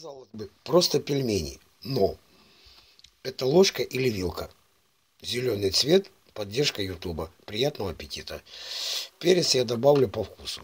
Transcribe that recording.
казалось бы, просто пельмени, но это ложка или вилка. Зеленый цвет, поддержка Ютуба. Приятного аппетита. Перец я добавлю по вкусу.